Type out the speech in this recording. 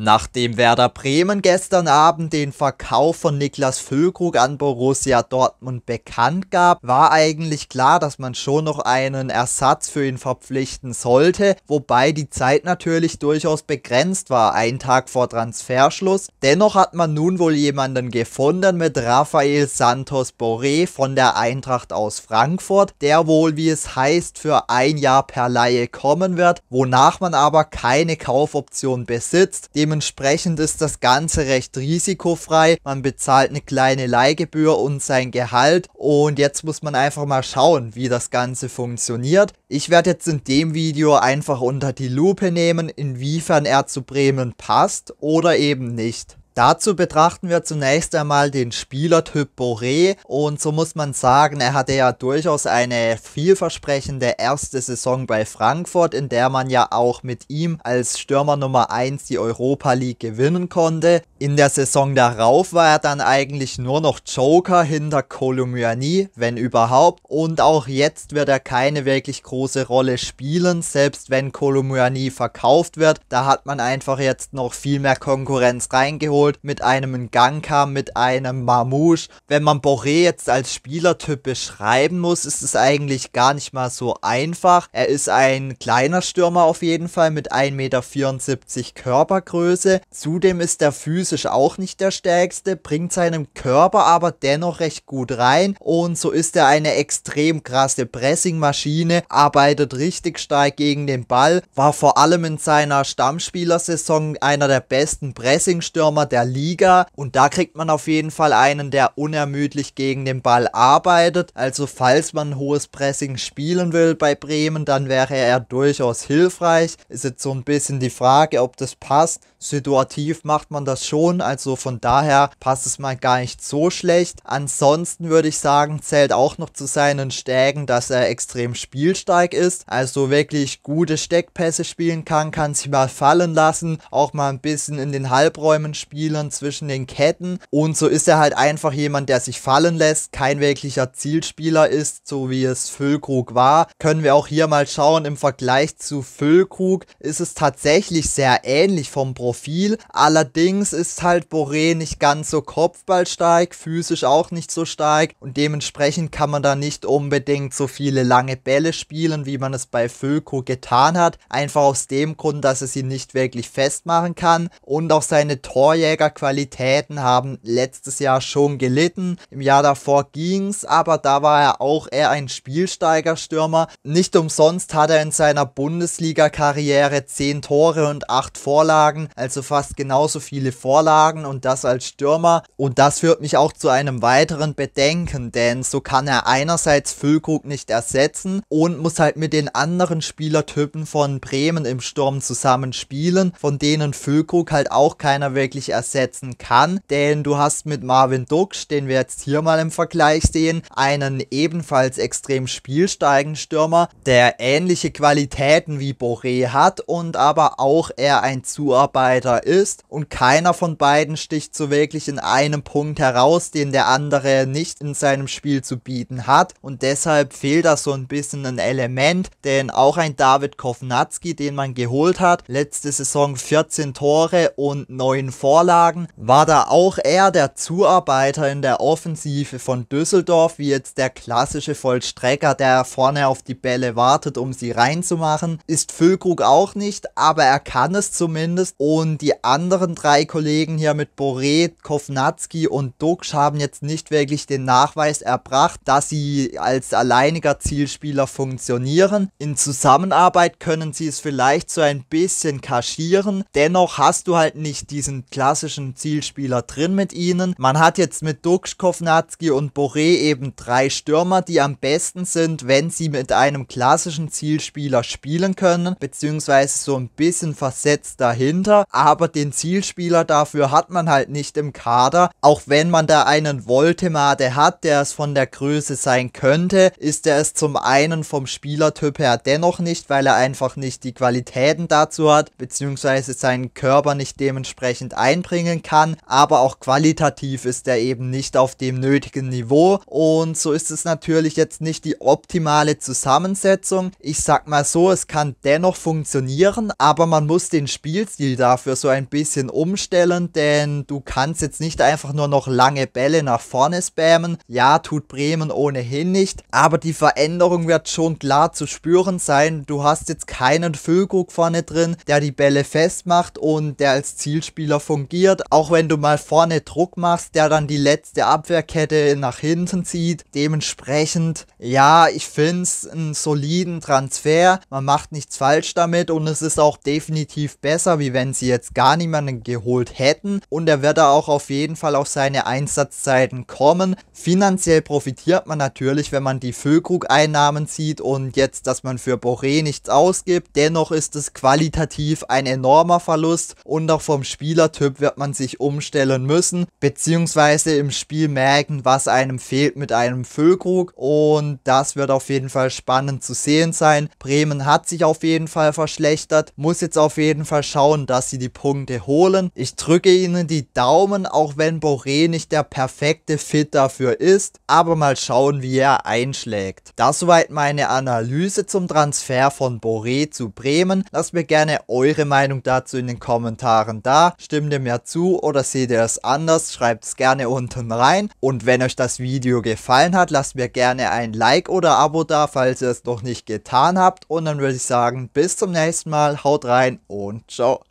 Nachdem Werder Bremen gestern Abend den Verkauf von Niklas Füllkrug an Borussia Dortmund bekannt gab, war eigentlich klar, dass man schon noch einen Ersatz für ihn verpflichten sollte, wobei die Zeit natürlich durchaus begrenzt war, ein Tag vor Transferschluss. Dennoch hat man nun wohl jemanden gefunden mit Rafael Santos Boré von der Eintracht aus Frankfurt, der wohl, wie es heißt, für ein Jahr per Laie kommen wird, wonach man aber keine Kaufoption besitzt. Dem Dementsprechend ist das Ganze recht risikofrei. Man bezahlt eine kleine Leihgebühr und sein Gehalt und jetzt muss man einfach mal schauen, wie das Ganze funktioniert. Ich werde jetzt in dem Video einfach unter die Lupe nehmen, inwiefern er zu Bremen passt oder eben nicht. Dazu betrachten wir zunächst einmal den Spielertyp Boré und so muss man sagen, er hatte ja durchaus eine vielversprechende erste Saison bei Frankfurt, in der man ja auch mit ihm als Stürmer Nummer 1 die Europa League gewinnen konnte. In der Saison darauf war er dann eigentlich nur noch Joker hinter Kolumbiani, wenn überhaupt, und auch jetzt wird er keine wirklich große Rolle spielen, selbst wenn Kolumbiani verkauft wird, da hat man einfach jetzt noch viel mehr Konkurrenz reingeholt Bolt, mit einem Ganka, mit einem Mamouche. Wenn man Boré jetzt als Spielertyp beschreiben muss, ist es eigentlich gar nicht mal so einfach. Er ist ein kleiner Stürmer auf jeden Fall mit 1,74 Meter Körpergröße. Zudem ist er physisch auch nicht der stärkste, bringt seinem Körper aber dennoch recht gut rein und so ist er eine extrem krasse Pressingmaschine, arbeitet richtig stark gegen den Ball, war vor allem in seiner Stammspielersaison einer der besten Pressingstürmer der Liga. Und da kriegt man auf jeden Fall einen, der unermüdlich gegen den Ball arbeitet. Also falls man hohes Pressing spielen will bei Bremen, dann wäre er durchaus hilfreich. Ist jetzt so ein bisschen die Frage, ob das passt. Situativ macht man das schon, also von daher passt es mal gar nicht so schlecht. Ansonsten würde ich sagen, zählt auch noch zu seinen Stärken, dass er extrem spielstark ist, also wirklich gute Steckpässe spielen kann, kann sich mal fallen lassen, auch mal ein bisschen in den Halbräumen spielen Mitspielern, zwischen den Ketten. Und so ist er halt einfach jemand, der sich fallen lässt, kein wirklicher Zielspieler ist, so wie es Füllkrug war. Können wir auch hier mal schauen, im Vergleich zu Füllkrug ist es tatsächlich sehr ähnlich vom Profil. Allerdings ist halt Boré nicht ganz so kopfballstark, physisch auch nicht so stark und dementsprechend kann man da nicht unbedingt so viele lange Bälle spielen, wie man es bei Füllkrug getan hat. Einfach aus dem Grund, dass er sie nicht wirklich festmachen kann und auch seine Torjäger Torjägerqualitäten haben letztes Jahr schon gelitten. Im Jahr davor ging's, aber da war er auch eher ein Spielsteigerstürmer. Nicht umsonst hat er in seiner Bundesliga-Karriere 10 Tore und 8 Vorlagen, also fast genauso viele Vorlagen und das als Stürmer. Und das führt mich auch zu einem weiteren Bedenken, denn so kann er einerseits Füllkrug nicht ersetzen und muss halt mit den anderen Spielertypen von Bremen im Sturm zusammenspielen, von denen Füllkrug halt auch keiner wirklich ersetzt ersetzen kann, denn du hast mit Marvin Dux, den wir jetzt hier mal im Vergleich sehen, einen ebenfalls extrem spielsteigen Stürmer, der ähnliche Qualitäten wie Boré hat und aber auch er ein Zuarbeiter ist und keiner von beiden sticht so wirklich in einem Punkt heraus, den der andere nicht in seinem Spiel zu bieten hat und deshalb fehlt da so ein bisschen ein Element, denn auch ein David Kovnatski, den man geholt hat, letzte Saison 14 Tore und 9 Vorlagen Vorlagen, war da auch er der Zuarbeiter in der Offensive von Düsseldorf, wie jetzt der klassische Vollstrecker, der vorne auf die Bälle wartet, um sie reinzumachen. Ist Füllkrug auch nicht, aber er kann es zumindest. Und die anderen drei Kollegen hier mit Boré, Kovnatski und Duxch haben jetzt nicht wirklich den Nachweis erbracht, dass sie als alleiniger Zielspieler funktionieren. In Zusammenarbeit können sie es vielleicht so ein bisschen kaschieren. Dennoch hast du halt nicht diesen klassischen klassischen Zielspieler drin mit ihnen. Man hat jetzt mit Dux, Kovnatski und Boré eben drei Stürmer, die am besten sind, wenn sie mit einem klassischen Zielspieler spielen können, beziehungsweise so ein bisschen versetzt dahinter. Aber den Zielspieler dafür hat man halt nicht im Kader. Auch wenn man da einen Voltemade hat, der es von der Größe sein könnte, ist er es zum einen vom Spielertyp her dennoch nicht, weil er einfach nicht die Qualitäten dazu hat, beziehungsweise seinen Körper nicht dementsprechend einbringt einbringen kann, aber auch qualitativ ist er eben nicht auf dem nötigen Niveau und so ist es natürlich jetzt nicht die optimale Zusammensetzung. Ich sag mal so, es kann dennoch funktionieren, aber man muss den Spielstil dafür so ein bisschen umstellen, denn du kannst jetzt nicht einfach nur noch lange Bälle nach vorne spammen. Ja, tut Bremen ohnehin nicht, aber die Veränderung wird schon klar zu spüren sein. Du hast jetzt keinen Füllkrug vorne drin, der die Bälle festmacht und der als Zielspieler fungiert probiert, auch wenn du mal vorne Druck machst, der dann die letzte Abwehrkette nach hinten zieht. Dementsprechend, ja, ich finde es einen soliden Transfer. Man macht nichts falsch damit und es ist auch definitiv besser, wie wenn sie jetzt gar niemanden geholt hätten. Und er wird da auch auf jeden Fall auf seine Einsatzzeiten kommen. Finanziell profitiert man natürlich, wenn man die Füllkrug-Einnahmen sieht und jetzt, dass man für Boré nichts ausgibt. Dennoch ist es qualitativ ein enormer Verlust und auch vom Spielertyp wird man sich umstellen müssen, beziehungsweise im Spiel merken, was einem fehlt mit einem Füllkrug. Und das wird auf jeden Fall spannend zu sehen sein. Bremen hat sich auf jeden Fall verschlechtert, muss jetzt auf jeden Fall schauen, dass sie die Punkte holen. Ich drücke ihnen die Daumen, auch wenn Boré nicht der perfekte Fit dafür ist. Aber mal schauen, wie er einschlägt. Das soweit meine Analyse zum Transfer von Boré zu Bremen. Lasst mir gerne eure Meinung dazu in den Kommentaren da. Stimmt ihr mir zu oder seht ihr es anders? Schreibt es gerne unten rein. Und wenn euch das Video gefallen hat, lasst mir gerne ein Like oder Abo da, falls ihr es noch nicht getan habt. Und dann würde ich sagen, bis zum nächsten Mal. Haut rein und ciao.